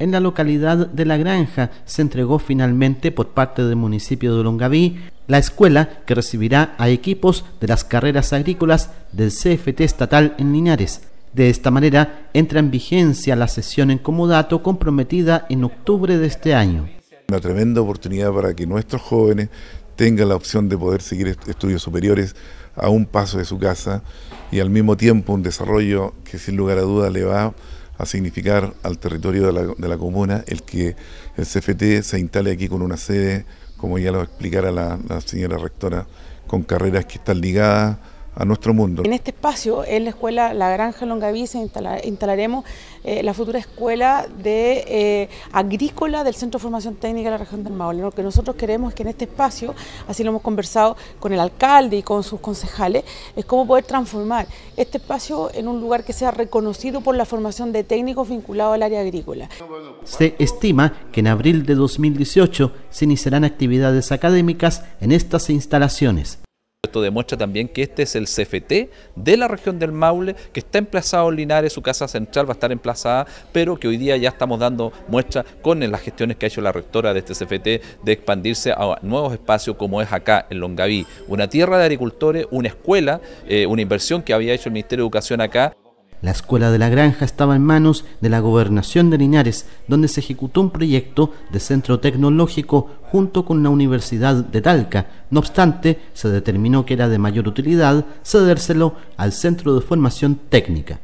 en la localidad de La Granja se entregó finalmente por parte del municipio de Longaví la escuela que recibirá a equipos de las carreras agrícolas del CFT estatal en Linares. De esta manera entra en vigencia la sesión en comodato comprometida en octubre de este año. Una tremenda oportunidad para que nuestros jóvenes tengan la opción de poder seguir estudios superiores a un paso de su casa y al mismo tiempo un desarrollo que sin lugar a duda le va a a significar al territorio de la, comuna el que el CFT se instale aquí con una sede, como ya lo explicara la, la señora rectora, con carreras que están ligadas nuestro mundo. En este espacio, en la escuela La Granja Longavisa, instalaremos eh, la futura escuela de, eh, agrícola del Centro de Formación Técnica de la región del Maule. Lo que nosotros queremos es que en este espacio, así lo hemos conversado con el alcalde y con sus concejales, es cómo poder transformar este espacio en un lugar que sea reconocido por la formación de técnicos vinculados al área agrícola. Se estima que en abril de 2018 se iniciarán actividades académicas en estas instalaciones. Esto demuestra también que este es el CFT de la región del Maule, que está emplazado en Linares, su casa central va a estar emplazada, pero que hoy día ya estamos dando muestra con las gestiones que ha hecho la rectora de este CFT de expandirse a nuevos espacios como es acá en Longaví, una tierra de agricultores, una escuela, eh, una inversión que había hecho el Ministerio de Educación acá. La escuela de la granja estaba en manos de la gobernación de Linares, donde se ejecutó un proyecto de centro tecnológico junto con la Universidad de Talca. No obstante, se determinó que era de mayor utilidad cedérselo al Centro de Formación Técnica.